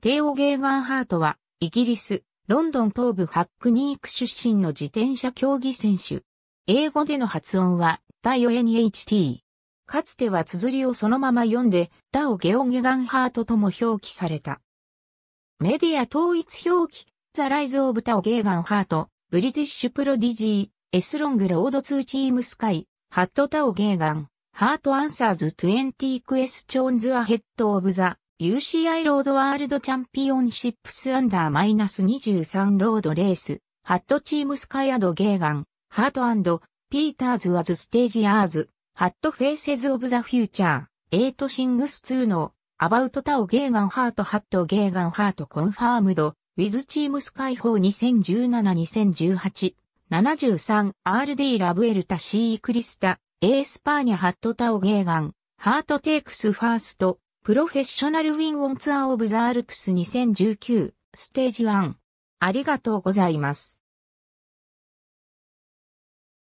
テオ・ゲーガンハートは、イギリス、ロンドン東部ハックニーク出身の自転車競技選手。英語での発音は、タヨ NHT。かつては綴りをそのまま読んで、タオ・ゲオ・ゲガンハートとも表記された。メディア統一表記、ザ・ライズ・オブ・タオ・ゲーガンハート、ブリティッシュ・プロディジー、エス・ロング・ロード・ツー・チーム・スカイ、ハット・タオ・ゲーガン、ハート・アンサーズ・ンティ・クエスチョンズ・アヘッド・オブ・ザ・ UCI ロードワールドチャンピオンシップスアンダーマイナス23ロードレース、ハットチームスカイアドゲーガン、ハートピーターズアズステージアーズ、ハットフェイセズオブザフューチャー、エイトシングス2の、アバウトタオゲーガンハートハットゲーガンハートコンファームド、ウィズチームスカイホー2017-2018、73RD ラブエルタシークリスタ、エースパーニャハットタオゲーガン、ハートテイクスファースト、プロフェッショナルウィン・オン・ツアー・オブ・ザ・アルプス2019ステージ1ありがとうございます。